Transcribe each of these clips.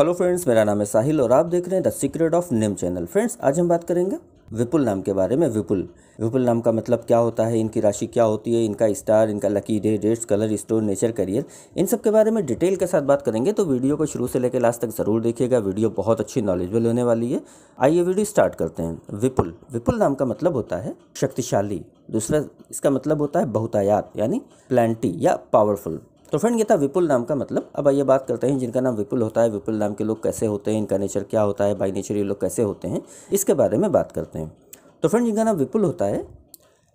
hello friends मेरा नाम है साहिल और आप देख रहे हैं the secret of name channel friends आज हम बात करेंगे विपुल नाम के बारे में विपुल विपुल नाम का मतलब क्या होता है इनकी राशि क्या होती है इनका स्टार इनका lucky day dates colour store nature career इन सब के बारे में डिटेल के साथ बात करेंगे तो वीडियो को शुरू से लेकर लास्ट तक ज़रूर देखिएगा वीडियो बहुत अच्छी नॉलेजबल होने वाली है आइए वीडियो स्टार्ट करते हैं विपुल विपुल नाम का मतलब होता है शक्तिशाली दूसरा इसका मतलब होता है बहुतायात यानी प्लान्टी या पावरफुल तो फ्रेंड ये था विपुल नाम का मतलब अब आइए बात करते हैं जिनका नाम विपुल होता है विपुल नाम के लोग कैसे होते हैं इनका नेचर क्या होता है बाई नेचर ये लोग कैसे होते हैं इसके बारे में बात करते हैं तो फ्रेंड जिनका नाम विपुल होता है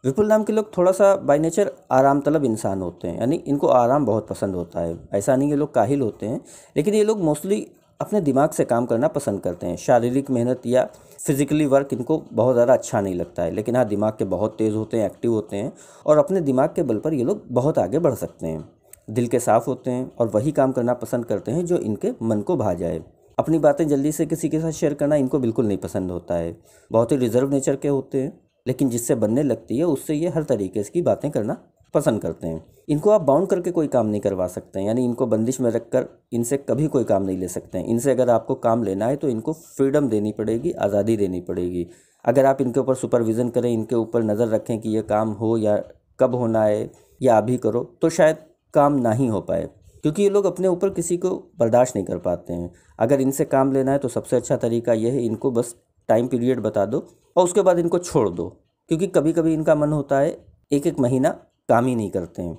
विपुल नाम के लोग थोड़ा सा बाई नेचर आराम तलब इंसान होते हैं यानी इनको आराम बहुत पसंद होता है ऐसा नहीं ये लोग काहिल होते हैं लेकिन ये लोग मोस्टली अपने दिमाग से काम करना पसंद करते हैं शारीरिक मेहनत या फिज़िकली वर्क इनको बहुत ज़्यादा अच्छा नहीं लगता है लेकिन हाँ दिमाग के बहुत तेज़ होते हैं एक्टिव होते हैं और अपने दिमाग के बल पर ये लोग बहुत आगे बढ़ सकते हैं दिल के साफ़ होते हैं और वही काम करना पसंद करते हैं जो इनके मन को भा जाए अपनी बातें जल्दी से किसी के साथ शेयर करना इनको बिल्कुल नहीं पसंद होता है बहुत ही रिजर्व नेचर के होते हैं लेकिन जिससे बनने लगती है उससे ये हर तरीके की बातें करना पसंद करते हैं इनको आप बाउंड करके कोई काम नहीं करवा सकते हैं यानी इनको बंदिश में रख कर इनसे कभी कोई काम नहीं ले सकते हैं इनसे अगर आपको काम लेना है तो इनको फ्रीडम देनी पड़ेगी आज़ादी देनी पड़ेगी अगर आप इनके ऊपर सुपरविज़न करें इनके ऊपर नज़र रखें कि ये काम हो या कब होना है या अभी करो तो शायद काम ना ही हो पाए क्योंकि ये लोग अपने ऊपर किसी को बर्दाश्त नहीं कर पाते हैं अगर इनसे काम लेना है तो सबसे अच्छा तरीका यह है इनको बस टाइम पीरियड बता दो और उसके बाद इनको छोड़ दो क्योंकि कभी कभी इनका मन होता है एक एक महीना काम ही नहीं करते हैं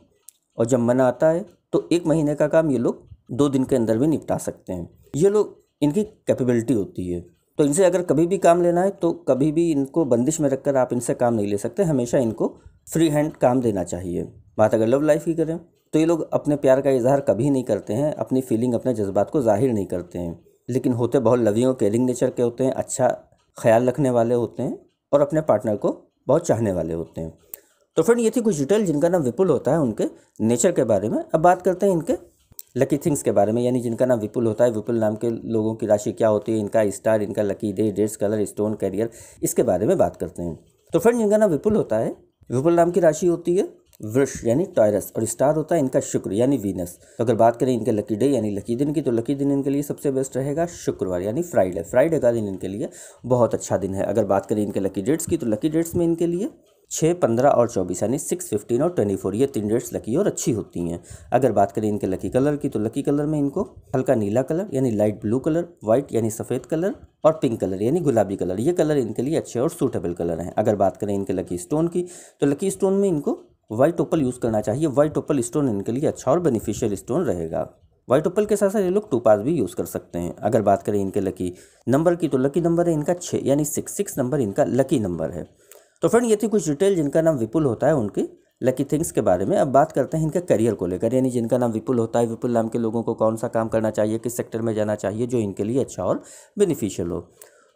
और जब मन आता है तो एक महीने का काम ये लोग दो दिन के अंदर भी निपटा सकते हैं ये लोग इनकी कैपेबिलिटी होती है तो इनसे अगर कभी भी काम लेना है तो कभी भी इनको बंदिश में रखकर आप इनसे काम नहीं ले सकते हमेशा इनको फ्री हैंड काम देना चाहिए बात अगर लव लाइफ की करें तो ये लोग अपने प्यार का इजहार कभी नहीं करते हैं अपनी फीलिंग अपने जज्बात को जाहिर नहीं करते हैं लेकिन होते बहुत लविंग और केयरिंग नेचर के होते हैं अच्छा ख्याल रखने वाले होते हैं और अपने पार्टनर को बहुत चाहने वाले होते हैं तो फ्रेंड ये थी कुछ डिटेल जिनका नाम विपुल होता है उनके नेचर के बारे में अब बात करते हैं इनके लकी थिंग्स के बारे में यानी जिनका नाम विपुल होता है विपुल नाम के लोगों की राशि क्या होती है इनका स्टार इनका lucky day dates colour stone career इसके बारे में बात करते हैं तो फ्रेंड जिनका नाम विपुल होता है विपुल नाम की राशि होती है वृक्ष यानी टायरस और स्टार होता है इनका शुक्र यानी वीनस तो अगर बात करें इनके लकी डे यानी लकी दिन की तो लकी दिन इनके लिए सबसे बेस्ट रहेगा शुक्रवार यानी फ्राइडे फ्राइडे का दिन इनके लिए बहुत अच्छा दिन है अगर बात करें इनके लकी डेट्स की तो लकी डेट्स में इनके लिए छः पंद्रह और चौबीस यानी सिक्स फिफ्टीन और ट्वेंटी फोर ये तीन डेट्स लकी और अच्छी होती हैं अगर बात करें इनके लकी कलर की तो लकी कलर में इनको हल्का नीला कलर यानी लाइट ब्लू कलर वाइट यानी सफ़ेद कलर और पिंक कलर यानी गुलाबी कलर ये कलर इनके लिए अच्छे और सूटेबल कलर हैं अगर बात करें इनके लकी स्टोन की तो लकी स्टोन में इनको वाइट ओपल यूज़ करना चाहिए वाइट ओपल स्टोन इनके लिए अच्छा और बेनिफिशियल स्टोन रहेगा वाइट ओपल के साथ साथ ये लोग टू पास भी यूज़ कर सकते हैं अगर बात करें इनके लकी नंबर की तो लकी नंबर है इनका छः यानी सिक्स सिक्स नंबर इनका लकी नंबर है तो फ्रेंड ये थी कुछ डिटेल जिनका नाम विपुल होता है उनकी लकी थिंग्स के बारे में अब बात करते हैं इनके करियर को लेकर यानी जिनका नाम विपुल होता है विपुल नाम के लोगों को कौन सा काम करना चाहिए किस सेक्टर में जाना चाहिए जो इनके लिए अच्छा और बेनिफिशियल हो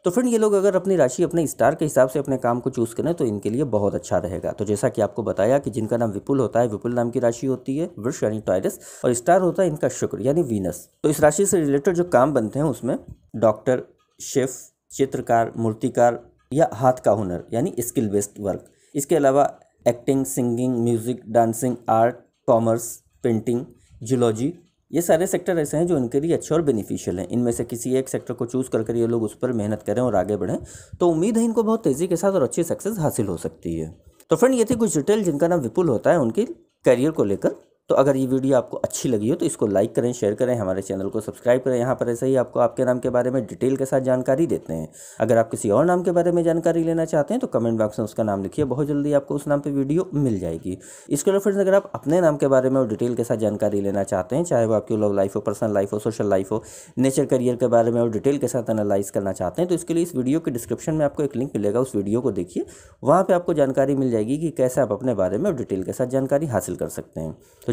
तो फ्रेंड ये लोग अगर अपनी राशि अपने स्टार के हिसाब से अपने काम को चूज़ करें तो इनके लिए बहुत अच्छा रहेगा तो जैसा कि आपको बताया कि जिनका नाम विपुल होता है विपुल नाम की राशि होती है वृक्ष यानी टायरस और स्टार होता है इनका शुक्र यानी वीनस तो इस राशि से रिलेटेड जो काम बनते हैं उसमें डॉक्टर शेफ चित्रकार मूर्तिकार या हाथ का हुनर यानी स्किल बेस्ड वर्क इसके अलावा acting singing music dancing art commerce painting zoology ये सारे सेक्टर ऐसे हैं जो इनके लिए अच्छे और बेनिफिशियल हैं इनमें से किसी एक सेक्टर को चूज़ कर कर ये लोग उस पर मेहनत करें और आगे बढ़ें तो उम्मीद है इनको बहुत तेज़ी के साथ और अच्छी सक्सेस हासिल हो सकती है तो फ्रेंड ये थी कुछ डिटेल जिनका नाम विपुल होता है उनकी करियर को लेकर तो अगर ये वीडियो आपको अच्छी लगी हो तो इसको लाइक करें शेयर करें हमारे चैनल को सब्सक्राइब करें यहाँ पर ऐसे ही आपको आपके नाम के बारे में डिटेल के साथ जानकारी देते हैं अगर आप किसी और नाम के बारे में जानकारी लेना चाहते हैं तो कमेंट बॉक्स में उसका नाम लिखिए बहुत जल्दी आपको उस नाम पर वीडियो मिल जाएगी इसके अलावा फ्रेंड्स अगर आप अपने नाम के बारे में और डिटेल के साथ जानकारी लेना चाहते हैं चाहे वो आपकी लव लाइफ हो पर्सनल लाइफ हो सोशल लाइफ हो नेचर करियर के बारे में और डिटेल के साथ एनालाइज करना चाहते हैं तो इसके लिए इस वीडियो के डिस्क्रिप्शन में आपको एक लिंक मिलेगा उस वीडियो को देखिए वहाँ पर आपको जानकारी मिल जाएगी कि कैसे आप अपने बारे में और डिटेल के साथ जानकारी हासिल कर सकते हैं तो